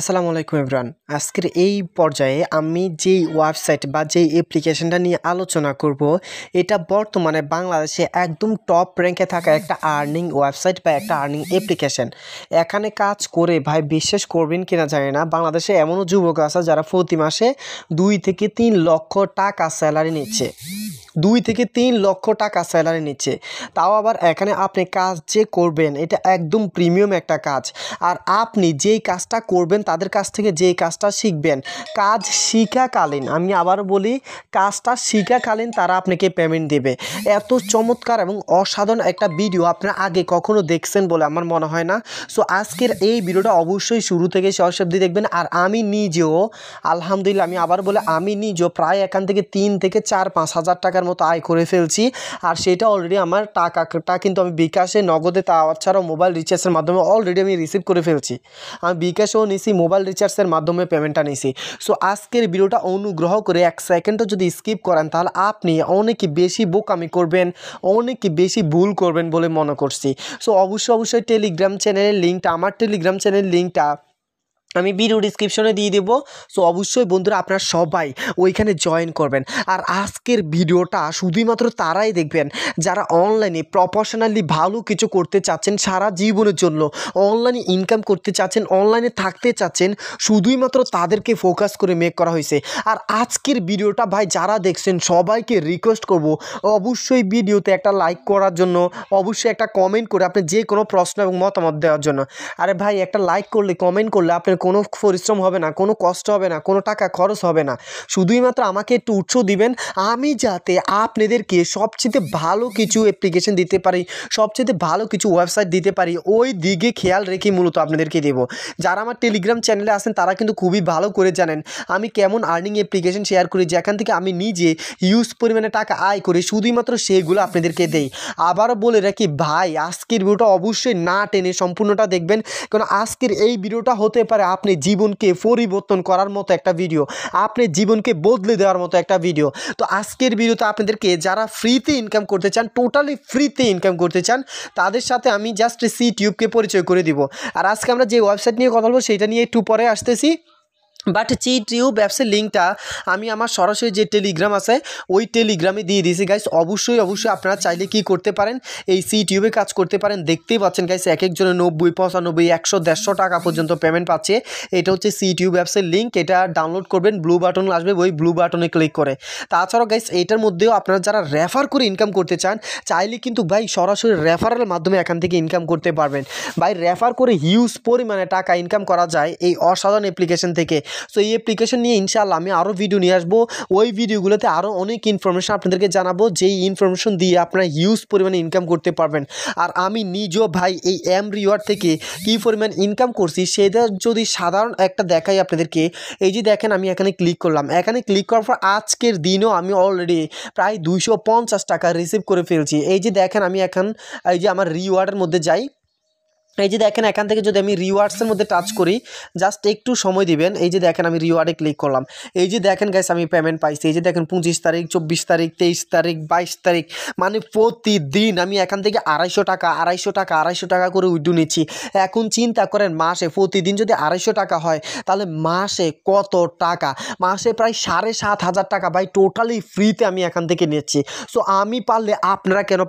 আসসালামু আলাইকুম ইমরান আজকের এই পর্যায়ে আমি যেই ওয়েবসাইট বা যেই অ্যাপ্লিকেশনটা নিয়ে আলোচনা করব এটা বর্তমানে বাংলাদেশে একদম টপ র্যাঙ্কে থাকা একটা আর্নিং ওয়েবসাইট বা একটা আর্নিং অ্যাপ্লিকেশান এখানে কাজ করে ভাই বিশ্বাস করবেন কিনা জানি না বাংলাদেশে এমনও যুবক আছে যারা প্রতি মাসে দুই থেকে তিন লক্ষ টাকা স্যালারি নিচ্ছে দুই থেকে তিন লক্ষ টাকা স্যালারি নিচ্ছে তাও আবার এখানে আপনি কাজ যে করবেন এটা একদম প্রিমিয়াম একটা কাজ আর আপনি যেই কাজটা করবেন তাদের কাছ থেকে যে কাজটা শিখবেন কাজ শিখাকালীন আমি আবার বলি কাজটা শিখাকালীন তারা আপনাকে পেমেন্ট দেবে এত চমৎকার এবং অসাধারণ একটা ভিডিও আপনারা আগে কখনো দেখছেন বলে আমার মনে হয় না সো আজকের এই ভিডিওটা অবশ্যই শুরু থেকে শেষ অব্দি দেখবেন আর আমি নিজেও আলহামদুলিল্লাহ আমি আবার বলে আমি নিজেও প্রায় এখান থেকে তিন থেকে চার পাঁচ হাজার টাকার মতো আয় করে ফেলছি আর সেটা অলরেডি আমার টাকাটা কিন্তু আমি বিকাশে নগদে তা ছাড়াও মোবাইল রিচার্জের মাধ্যমে অলরেডি আমি রিসিভ করে ফেলছি আমি বিকাশেও নিছি মোবাইল রিচার্জের মাধ্যমে পেমেন্টটা নিছি সো আজকের ভিডিওটা অনুগ্রহ করে এক সেকেন্ডও যদি স্কিপ করেন তাহলে আপনি অনেক বেশি বোকামি করবেন অনেক বেশি ভুল করবেন বলে মনে করছি সো অবশ্যই অবশ্যই টেলিগ্রাম চ্যানেলের লিঙ্কটা আমার টেলিগ্রাম চ্যানেলের লিঙ্কটা আমি ভিডিও ডিসক্রিপশনে দিয়ে দেব সো অবশ্যই বন্ধুরা আপনারা সবাই ওইখানে জয়েন করবেন আর আজকের ভিডিওটা শুধুমাত্র তারাই দেখবেন যারা অনলাইনে প্রফেশনালি ভালো কিছু করতে চাচ্ছেন সারা জীবনের জন্য অনলাইনে ইনকাম করতে চাচ্ছেন অনলাইনে থাকতে চাচ্ছেন শুধুইমাত্র তাদেরকে ফোকাস করে মেক করা হয়েছে আর আজকের ভিডিওটা ভাই যারা দেখছেন সবাইকে রিকোয়েস্ট করব অবশ্যই ভিডিওতে একটা লাইক করার জন্য অবশ্যই একটা কমেন্ট করে আপনি যে কোনো প্রশ্ন এবং মতামত দেওয়ার জন্য আরে ভাই একটা লাইক করলে কমেন্ট করলে আপনার কোনো পরিশ্রম হবে না কোনো কষ্ট হবে না কোনো টাকা খরচ হবে না শুধুই মাত্র আমাকে একটু উৎস দিবেন আমি যাতে আপনাদেরকে সবচেয়ে ভালো কিছু অ্যাপ্লিকেশন দিতে পারি সবচেয়ে ভালো কিছু ওয়েবসাইট দিতে পারি ওই দিকে খেয়াল রেখে মূলত আপনাদেরকে দেব যারা আমার টেলিগ্রাম চ্যানেলে আসেন তারা কিন্তু খুবই ভালো করে জানেন আমি কেমন আর্নিং অ্যাপ্লিকেশন শেয়ার করি যেখান থেকে আমি নিজে ইউজ পরিমাণে টাকা আয় করে শুধুমাত্র সেগুলো সেইগুলো আপনাদেরকে দেই আবারও বলে রাখি ভাই আজকের ভিডিওটা অবশ্যই না টেনে সম্পূর্ণটা দেখবেন কারণ আজকের এই ভিডিওটা হতে পারে আপনি জীবনকে পরিবর্তন করার মতো একটা ভিডিও আপনি জীবনকে বদলে দেওয়ার মতো একটা ভিডিও তো আজকের ভিডিওতে আপনাদেরকে যারা ফ্রিতে ইনকাম করতে চান টোটালি ফ্রিতে ইনকাম করতে চান তাদের সাথে আমি জাস্ট সি টিউবকে পরিচয় করে দিব আর আজকে আমরা যে ওয়েবসাইট নিয়ে কথা বলবো সেটা নিয়ে একটু পরে আসতেছি বাট যেই টিউব অ্যাপসের লিঙ্কটা আমি আমার সরাসরি যে টেলিগ্রাম আছে ওই টেলিগ্রামে দিয়ে দিয়েছি গাইস অবশ্যই অবশ্যই আপনারা চাইলে কি করতে পারেন এই সি টিউবে কাজ করতে পারেন দেখতেই পাচ্ছেন গাইস এক একজনের নব্বই পঁচানব্বই একশো দেড়শো টাকা পর্যন্ত পেমেন্ট পাচ্ছে এটা হচ্ছে সি টিউব অ্যাপসের লিঙ্ক এটা ডাউনলোড করবেন ব্লু বাটন আসবে ওই ব্লু বাটনে ক্লিক করে তাছাড়াও গাইস এটার মধ্যেও আপনারা যারা রেফার করে ইনকাম করতে চান চাইলে কিন্তু ভাই সরাসরি রেফারের মাধ্যমে এখান থেকে ইনকাম করতে পারবেন ভাই রেফার করে হিউজ পরিমাণে টাকা ইনকাম করা যায় এই অসাধারণ অ্যাপ্লিকেশন থেকে সো এই অ্যাপ্লিকেশন নিয়ে ইনশাআল্লাহ আমি আরও ভিডিও নিয়ে আসবো ওই ভিডিওগুলোতে আরও অনেক ইনফরমেশন আপনাদেরকে জানাবো যেই ইনফরমেশন দিয়ে আপনারা হিউজ পরিমাণে ইনকাম করতে পারবেন আর আমি নিজও ভাই এই এম রিওয়ার্ড থেকে কী পরিমাণ ইনকাম করছি সেটা যদি সাধারণ একটা দেখাই আপনাদেরকে এই যে দেখেন আমি এখানে ক্লিক করলাম এখানে ক্লিক করার পর আজকের দিনও আমি অলরেডি প্রায় দুইশো টাকা রিসিভ করে ফেলছি এই যে দেখেন আমি এখন এই যে আমার রিওয়ার্ডের মধ্যে যাই এই যে দেখেন এখান থেকে যদি আমি রিওয়ার্ডসের মধ্যে টাচ করি জাস্ট একটু সময় দিবেন এই যে দেখেন আমি রিওয়ার্ডে ক্লিক করলাম এই যে দেখেন গাইস আমি পেমেন্ট পাইছি এই যে দেখেন পঁচিশ তারিখ চব্বিশ তারিখ তেইশ তারিখ বাইশ তারিখ মানে প্রতিদিন আমি এখান থেকে আড়াইশো টাকা আড়াইশো টাকা আড়াইশো টাকা করে উইডু নিচ্ছি এখন চিন্তা করেন মাসে প্রতিদিন যদি আড়াইশো টাকা হয় তাহলে মাসে কত টাকা মাসে প্রায় সাড়ে সাত হাজার টাকা ভাই টোটালি ফ্রিতে আমি এখান থেকে নিচ্ছি সো আমি পারলে আপনারা কেন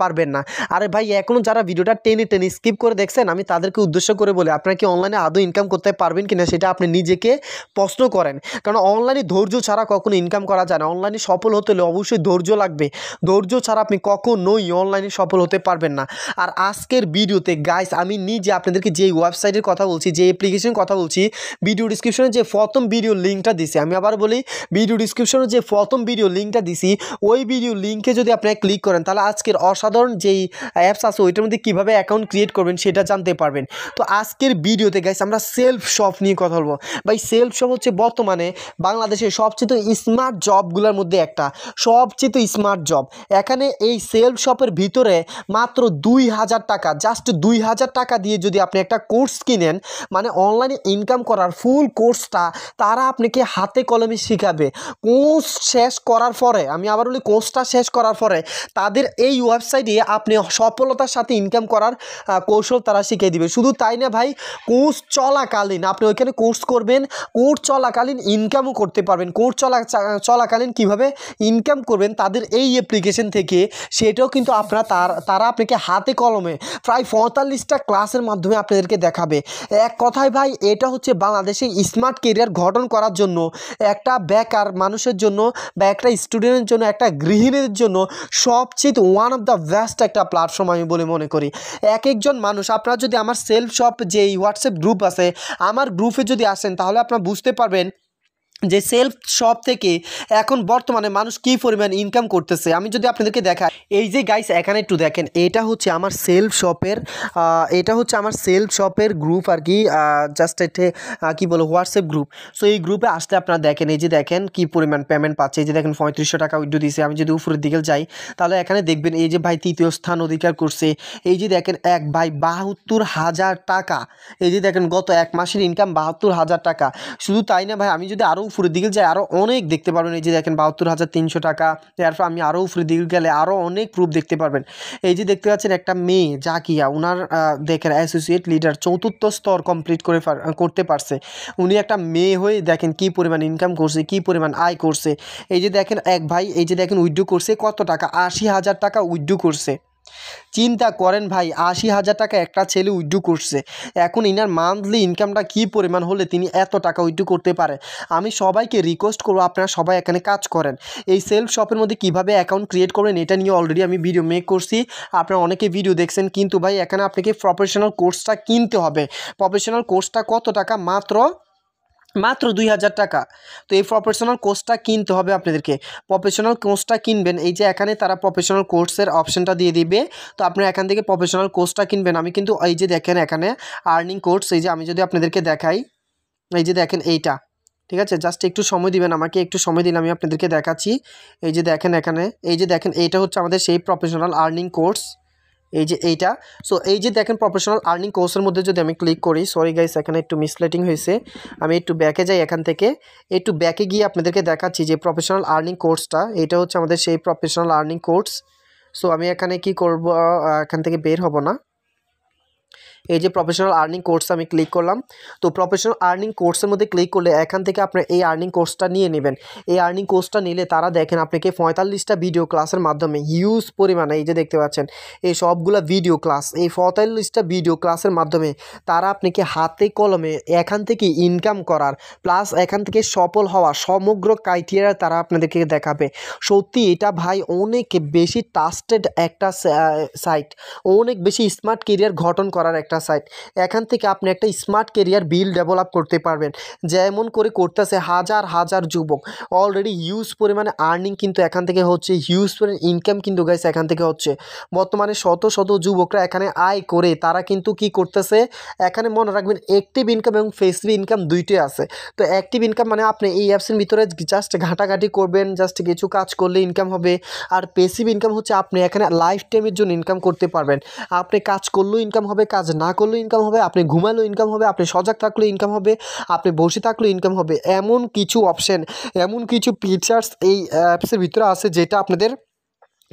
পারবেন না আরে ভাই এখনও যারা ভিডিওটা টেনে টেনে স্কিপ করে দেখ দেখছেন আমি তাদেরকে উদ্দেশ্য করে বলি আপনারা কি অনলাইনে আদৌ ইনকাম করতে পারবেন কি না সেটা আপনি নিজেকে প্রশ্ন করেন কারণ অনলাইনে ধৈর্য ছাড়া কখনো ইনকাম করা যায় না অনলাইনে সফল হতে হলে অবশ্যই ধৈর্য লাগবে ধৈর্য ছাড়া আপনি কখনোই অনলাইনে সফল হতে পারবেন না আর আজকের ভিডিওতে গাইস আমি নিজে আপনাদেরকে যে ওয়েবসাইটের কথা বলছি যে অ্যাপ্লিকেশন কথা বলছি ভিডিও ডিসক্রিপশনে যে প্রথম ভিডিও লিঙ্কটা দিছি আমি আবার বলি ভিডিও ডিসক্রিপশনে যে প্রথম ভিডিও লিঙ্কটা দিছি ওই ভিডিও লিঙ্কে যদি আপনারা ক্লিক করেন তাহলে আজকের অসাধারণ যেই অ্যাপস আছে ওইটার মধ্যে কীভাবে অ্যাকাউন্ট ক্রিয়েট করবেন সেটা সেটা জানতে পারবেন তো আজকের ভিডিওতে গাইস আমরা সেলফ শপ নিয়ে কথা বলবো ভাই সেলফ শপ হচ্ছে বর্তমানে বাংলাদেশের সবচেয়ে স্মার্ট জবগুলোর মধ্যে একটা সবচেয়ে স্মার্ট জব এখানে এই সেলফ শপের ভিতরে মাত্র দুই হাজার টাকা জাস্ট দুই হাজার টাকা দিয়ে যদি আপনি একটা কোর্স কিনেন মানে অনলাইনে ইনকাম করার ফুল কোর্সটা তারা আপনাকে হাতে কলমে শেখাবে কোর্স শেষ করার পরে আমি আবার বলি কোর্সটা শেষ করার পরে তাদের এই ওয়েবসাইটে আপনি সফলতার সাথে ইনকাম করার কৌশল তারা শিখিয়ে দিবে শুধু তাই না ভাই কোর্স চলাকালীন আপনি ওইখানে কোর্স করবেন কোর্স চলাকালীন ইনকামও করতে পারবেন কোর্স চলা চলাকালীন কিভাবে ইনকাম করবেন তাদের এই অ্যাপ্লিকেশন থেকে সেটাও কিন্তু আপনারা তার তারা আপনাকে হাতে কলমে প্রায় পঁয়তাল্লিশটা ক্লাসের মাধ্যমে আপনাদেরকে দেখাবে এক কথায় ভাই এটা হচ্ছে বাংলাদেশে স্মার্ট কেরিয়ার গঠন করার জন্য একটা বেকার মানুষের জন্য বা একটা স্টুডেন্টের জন্য একটা গৃহিণীর জন্য সবচেয়ে ওয়ান অফ দ্য বেস্ট একটা প্ল্যাটফর্ম আমি বলে মনে করি এক একজন মানুষ আপনারা যদি আমার সেলফ শপ যেই হোয়াটসঅ্যাপ গ্রুপ আছে আমার গ্রুপে যদি আসেন তাহলে আপনারা বুঝতে পারবেন যে সেলফ শপ থেকে এখন বর্তমানে মানুষ কি পরিমাণ ইনকাম করতেছে আমি যদি আপনাদেরকে দেখাই এই যে গাইস এখানে একটু দেখেন এটা হচ্ছে আমার সেলফ শপের এটা হচ্ছে আমার সেলফ শপের গ্রুপ আর কি জাস্ট এটে কী বলো হোয়াটসঅ্যাপ গ্রুপ সো এই গ্রুপে আসলে আপনারা দেখেন এই যে দেখেন কি পরিমাণ পেমেন্ট পাচ্ছে এই যে দেখেন পঁয়ত্রিশশো টাকা উইড্রো দিয়েছে আমি যদি উপরের দিকে যাই তাহলে এখানে দেখবেন এই যে ভাই তৃতীয় স্থান অধিকার করছে এই যে দেখেন এক ভাই বাহাত্তর হাজার টাকা এই যে দেখেন গত এক মাসের ইনকাম বাহাত্তর হাজার টাকা শুধু তাই না ভাই আমি যদি আরও উপরের দিকে যায় আরও অনেক দেখতে পারবেন এই যে দেখেন বাহাত্তর হাজার তিনশো টাকা এরপর আমি আরও উপরের দিকে গেলে আরও অনেক প্রুফ দেখতে পারবেন এই যে দেখতে পাচ্ছেন একটা মেয়ে জাকিয়া ওনার দেখেন অ্যাসোসিয়েট লিডার চতুর্থ স্তর কমপ্লিট করে করতে পারছে উনি একটা মেয়ে হয়ে দেখেন কি পরিমাণ ইনকাম করছে কি পরিমাণ আয় করছে এই যে দেখেন এক ভাই এই যে দেখেন উইড্রো করছে কত টাকা আশি হাজার টাকা উইড্রো করছে চিন্তা করেন ভাই আশি হাজার টাকা একটা ছেলে উইড্রু করছে এখন ইনার মান্থলি ইনকামটা কি পরিমাণ হলে তিনি এত টাকা উইড্রু করতে পারে আমি সবাইকে রিকোয়েস্ট করবো আপনারা সবাই এখানে কাজ করেন এই সেলফ শপের মধ্যে কিভাবে অ্যাকাউন্ট ক্রিয়েট করবেন এটা নিয়ে অলরেডি আমি ভিডিও মেক করছি আপনারা অনেকে ভিডিও দেখছেন কিন্তু ভাই এখানে আপনাকে প্রফেশনাল কোর্সটা কিনতে হবে প্রফেশনাল কোর্সটা কত টাকা মাত্র মাত্র দুই হাজার টাকা তো এই প্রফেশনাল কোর্সটা কিনতে হবে আপনাদেরকে প্রফেশনাল কোর্সটা কিনবেন এই যে এখানে তারা প্রফেশনাল কোর্সের অপশানটা দিয়ে দিবে তো আপনারা এখান থেকে প্রফেশনাল কোর্সটা কিনবেন আমি কিন্তু এই যে দেখেন এখানে আর্নিং কোর্স এই যে আমি যদি আপনাদেরকে দেখাই এই যে দেখেন এইটা ঠিক আছে জাস্ট একটু সময় দিবেন আমাকে একটু সময় দিলে আমি আপনাদেরকে দেখাচ্ছি এই যে দেখেন এখানে এই যে দেখেন এইটা হচ্ছে আমাদের সেই প্রফেশনাল আর্নিং কোর্স এই যে এইটা সো এই যে দেখেন প্রফেশনাল আর্নিং কোর্সের মধ্যে যদি আমি ক্লিক করি সরি গাইস এখানে একটু মিসলেটিং হয়েছে আমি একটু ব্যাকে যাই এখান থেকে একটু ব্যাকে গিয়ে আপনাদেরকে দেখাচ্ছি যে প্রফেশনাল আর্নিং কোর্সটা এটা হচ্ছে আমাদের সেই প্রফেশনাল আর্নিং কোর্স সো আমি এখানে কি করব এখান থেকে বের হব না এই যে প্রফেশনাল আর্নিং কোর্স আমি ক্লিক করলাম তো প্রফেশনাল আর্নিং কোর্সের মধ্যে ক্লিক করলে এখান থেকে আপনি এই আর্নিং কোর্সটা নিয়ে নেবেন এই আর্নিং কোর্সটা নিলে তারা দেখেন আপনাকে পঁয়তাল্লিশটা ভিডিও ক্লাসের মাধ্যমে হিউজ পরিমাণে এই যে দেখতে পাচ্ছেন এই সবগুলো ভিডিও ক্লাস এই পঁয়তাল্লিশটা ভিডিও ক্লাসের মাধ্যমে তারা আপনাকে হাতে কলমে এখান থেকে ইনকাম করার প্লাস এখান থেকে সফল হওয়া সমগ্র ক্রাইটেরিয়া তারা আপনাদেরকে দেখাবে সত্যি এটা ভাই অনেক বেশি টাস্টেড একটা সাইট অনেক বেশি স্মার্ট কেরিয়ার গঠন করার একটা সাইট এখান থেকে আপনি একটা স্মার্ট কেরিয়ার বিল ডেভেলপ করতে পারবেন যেমন করে করতেছে হাজার হাজার যুবক অলরেডি হিউজ পরিমাণে আর্নিং কিন্তু এখান থেকে হচ্ছে হিউজ পরিমাণে ইনকাম কিন্তু গাইছে এখান থেকে হচ্ছে বর্তমানে শত শত যুবকরা এখানে আয় করে তারা কিন্তু কি করতেছে এখানে মনে রাখবেন অ্যাক্টিভ ইনকাম এবং ফেসিভ ইনকাম দুইটাই আছে তো অ্যাক্টিভ ইনকাম মানে আপনি এই অ্যাপসের ভিতরে জাস্ট ঘাটাঘাটি করবেন জাস্ট কিছু কাজ করলে ইনকাম হবে আর পেসিভ ইনকাম হচ্ছে আপনি এখানে লাইফ টাইমের জন্য ইনকাম করতে পারবেন আপনি কাজ করলেও ইনকাম হবে কাজ না করলেও ইনকাম হবে আপনি ঘুমালেও ইনকাম হবে আপনি সজাগ থাকলেও ইনকাম হবে আপনি বসে থাকলেও ইনকাম হবে এমন কিছু অপশান এমন কিছু ফিচার্স এই অ্যাপসের ভিতরে আছে যেটা আপনাদের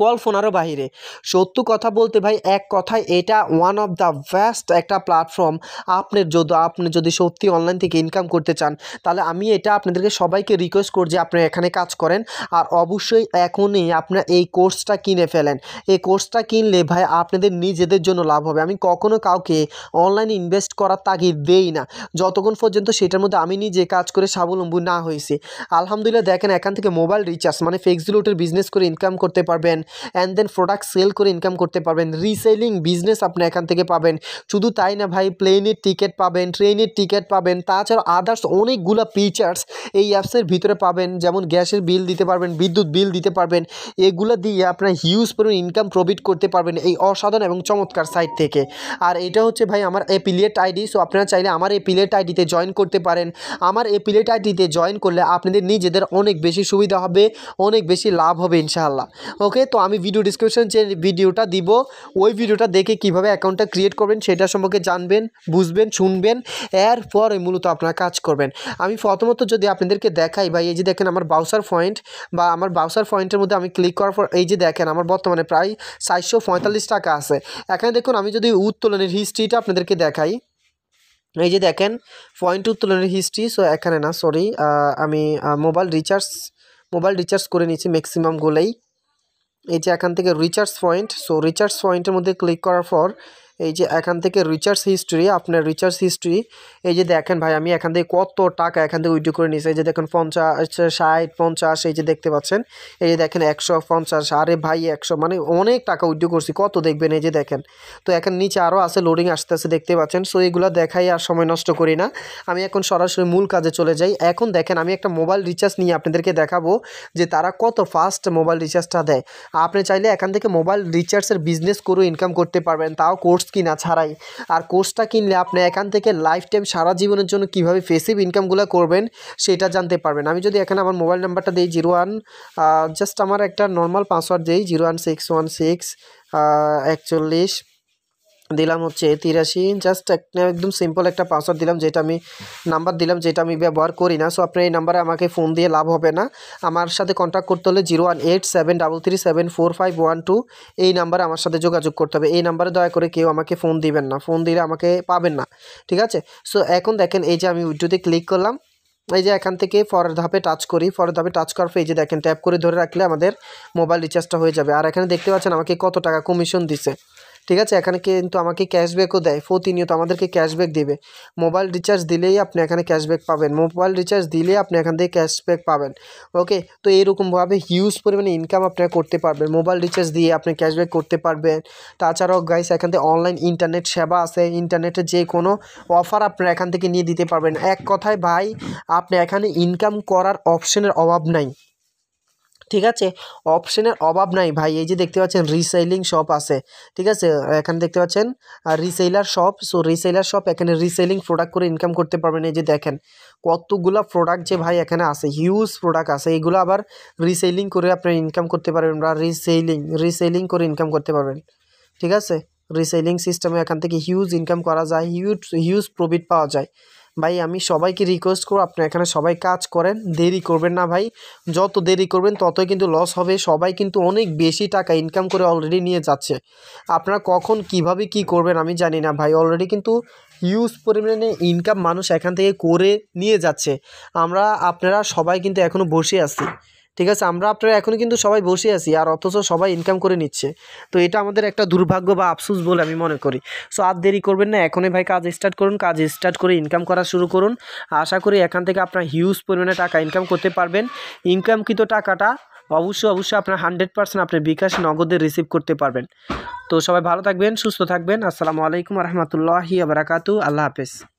কল ফোনারও বাহিরে সত্য কথা বলতে ভাই এক কথায় এটা ওয়ান অফ দ্য বেস্ট একটা প্ল্যাটফর্ম আপনার যদি আপনি যদি সত্যি অনলাইন থেকে ইনকাম করতে চান তাহলে আমি এটা আপনাদেরকে সবাইকে রিকোয়েস্ট করছি আপনি এখানে কাজ করেন আর অবশ্যই এখনই আপনার এই কোর্সটা কিনে ফেলেন এই কোর্সটা কিনলে ভাই আপনাদের নিজেদের জন্য লাভ হবে আমি কখনো কাউকে অনলাইনে ইনভেস্ট করার তাগিদ দেই না যতক্ষণ পর্যন্ত সেটার মধ্যে আমি নিজে কাজ করে স্বাবলম্বী না হয়েছি আলহামদুলিল্লাহ দেখেন এখান থেকে মোবাইল রিচার্জ মানে ফেক্সিলোটের বিজনেস করে ইনকাম করতে পারবেন পারবেন অ্যান্ড দেন প্রোডাক্ট সেল করে ইনকাম করতে পারবেন রিসেলিং বিজনেস আপনি এখান থেকে পাবেন শুধু তাই না ভাই প্লেনের টিকিট পাবেন ট্রেনের টিকিট পাবেন তাছাড়া আদার্স অনেকগুলো ফিচার্স এই অ্যাপসের ভিতরে পাবেন যেমন গ্যাসের বিল দিতে পারবেন বিদ্যুৎ বিল দিতে পারবেন এগুলো দিয়ে আপনার হিউজ পরিমাণ ইনকাম প্রফিট করতে পারবেন এই অসাধারণ এবং চমৎকার সাইট থেকে আর এটা হচ্ছে ভাই আমার এপিলিয়েট আইডি সো আপনারা চাইলে আমার এপিলিয়েট আইডিতে জয়েন করতে পারেন আমার এপিলিয়েট আইডিতে জয়েন করলে আপনাদের নিজেদের অনেক বেশি সুবিধা হবে অনেক বেশি লাভ হবে ইনশাআল্লাহ ওকে তো আমি ভিডিও ডিসক্রিপশন যে ভিডিওটা দিব ওই ভিডিওটা দেখে কিভাবে অ্যাকাউন্টটা ক্রিয়েট করবেন সেটা সম্পর্কে জানবেন বুঝবেন শুনবেন এরপরে মূলত আপনার কাজ করবেন আমি প্রথমত যদি আপনাদেরকে দেখাই বা এই যে দেখেন আমার বাউসার পয়েন্ট বা আমার বাউসার পয়েন্টের মধ্যে আমি ক্লিক করার পর এই যে দেখেন আমার বর্তমানে প্রায় পঁয়তাল্লিশ টাকা আছে এখানে দেখুন আমি যদি উত্তোলনের হিস্ট্রিটা আপনাদেরকে দেখাই এই যে দেখেন পয়েন্ট উত্তোলনের হিস্ট্রি সো এখানে না সরি আমি মোবাইল রিচার্জ মোবাইল রিচার্জ করে নিয়েছি ম্যাক্সিমাম গোলেই এই যে এখান থেকে রিচার্জ পয়েন্ট সো রিচার্জ পয়েন্টের মধ্যে ক্লিক করার পর এই যে এখান থেকে রিচার্জ হিস্ট্রি আপনার রিচার্জ হিস্ট্রি এই যে দেখেন ভাই আমি এখান থেকে কত টাকা এখান থেকে উইড্রো করে নিয়েছি এই যে দেখেন পঞ্চাশ ষাট পঞ্চাশ এই যে দেখতে পাচ্ছেন এই যে দেখেন একশো পঞ্চাশ আরে ভাই একশো মানে অনেক টাকা উইড্রো করছি কত দেখবেন এই যে দেখেন তো এখন নিচে আরও আছে লোডিং আসতে আসতে দেখতে পাচ্ছেন সো এইগুলো দেখাই আর সময় নষ্ট করি না আমি এখন সরাসরি মূল কাজে চলে যাই এখন দেখেন আমি একটা মোবাইল রিচার্জ নিয়ে আপনাদেরকে দেখাবো যে তারা কত ফাস্ট মোবাইল রিচার্জটা দেয় আপনি চাইলে এখান থেকে মোবাইল রিচার্জের বিজনেস করেও ইনকাম করতে পারবেন তাও কোর্স কিনা ছাড়াই আর কোর্সটা কিনলে আপনি এখান থেকে লাইফ টাইম সারা জীবনের জন্য কিভাবে ফেসিভ ইনকামগুলো করবেন সেটা জানতে পারবেন আমি যদি এখানে আমার মোবাইল নাম্বারটা দিই জিরো ওয়ান জাস্ট আমার একটা নর্মাল পাসওয়ার্ড দিই zero one six one six একচল্লিশ দিলাম হচ্ছে তিরাশি জাস্ট একদম সিম্পল একটা পাসওয়ার্ড দিলাম যেটা আমি নাম্বার দিলাম যেটা আমি ব্যবহার করি না সো আপনার এই নাম্বারে আমাকে ফোন দিয়ে লাভ হবে না আমার সাথে কন্ট্যাক্ট করতে হলে zero one eight seven double three seven four five one two এই নাম্বারে আমার সাথে যোগাযোগ করতে হবে এই নাম্বারে দয়া করে কেউ আমাকে ফোন দিবেন না ফোন দিলে আমাকে পাবেন না ঠিক আছে সো এখন দেখেন এই যে আমি উইডিওতে ক্লিক করলাম এই যে এখান থেকে ফরের ধাপে টাচ করি ফরের ধাপে টাচ করার পর এই যে দেখেন ট্যাপ করে ধরে রাখলে আমাদের মোবাইল রিচার্জটা হয়ে যাবে আর এখানে দেখতে পাচ্ছেন আমাকে কত টাকা কমিশন দিছে ঠিক আছে এখানে কিন্তু আমাকে ক্যাশব্যাকও দেয় প্রতিনিয়ত আমাদেরকে ক্যাশব্যাক দেবে মোবাইল রিচার্জ দিলেই আপনি এখানে ক্যাশব্যাক পাবেন মোবাইল রিচার্জ দিলে আপনি এখান থেকে ক্যাশব্যাক পাবেন ওকে তো এরকমভাবে হিউজ পরিমাণে ইনকাম আপনারা করতে পারবেন মোবাইল রিচার্জ দিয়ে আপনি ক্যাশব্যাক করতে পারবেন তাছাড়াও গাইস এখান থেকে অনলাইন ইন্টারনেট সেবা আছে ইন্টারনেটে যে কোনো অফার আপনারা এখান থেকে নিয়ে দিতে পারবেন এক কথায় ভাই আপনি এখানে ইনকাম করার অপশনের অভাব নাই ঠিক আছে অপশনের অভাব নাই ভাই এই যে দেখতে পাচ্ছেন রিসেলিং শপ আছে ঠিক আছে এখানে দেখতে পাচ্ছেন reseller shop so reseller shop এখানে রিসেলিং প্রোডাক্ট করে ইনকাম করতে পারবেন এই যে দেখেন কতগুলো প্রোডাক্ট যে ভাই এখানে আছে হিউজ প্রোডাক্ট আছে এগুলো আবার রিসেলিং করে আপনি ইনকাম করতে পারবেন বা রিসেলিং রিসেলিং করে ইনকাম করতে পারবেন ঠিক আছে রিসেলিং সিস্টেমে এখান থেকে হিউজ ইনকাম করা যায় হিউজ হিউজ প্রফিট পাওয়া যায় ভাই আমি সবাইকে রিকোয়েস্ট করবো আপনি এখানে সবাই কাজ করেন দেরি করবেন না ভাই যত দেরি করবেন ততই কিন্তু লস হবে সবাই কিন্তু অনেক বেশি টাকা ইনকাম করে অলরেডি নিয়ে যাচ্ছে আপনারা কখন কিভাবে কি করবেন আমি জানি না ভাই অলরেডি কিন্তু হিউজ পরিমাণে ইনকাম মানুষ এখান থেকে করে নিয়ে যাচ্ছে আমরা আপনারা সবাই কিন্তু এখনও বসে আছি ঠিক আছে আমরা আপনারা এখন কিন্তু সবাই বসে আছি আর অথচ সবাই ইনকাম করে নিচ্ছে তো এটা আমাদের একটা দুর্ভাগ্য বা আফসুস বলে আমি মনে করি সো আর দেরি করবেন না এখনই ভাই কাজ স্টার্ট করুন কাজ স্টার্ট করে ইনকাম করা শুরু করুন আশা করি এখান থেকে আপনার হিউজ পরিমাণে টাকা ইনকাম করতে পারবেন ইনকামকৃত টাকাটা অবশ্যই অবশ্যই আপনার হানড্রেড পার্সেন্ট আপনি বিকাশ নগদে রিসিভ করতে পারবেন তো সবাই ভালো থাকবেন সুস্থ থাকবেন আসসালামু আলাইকুম রহমতুল্লাহি আবরাকাতু আল্লাহ হাফেজ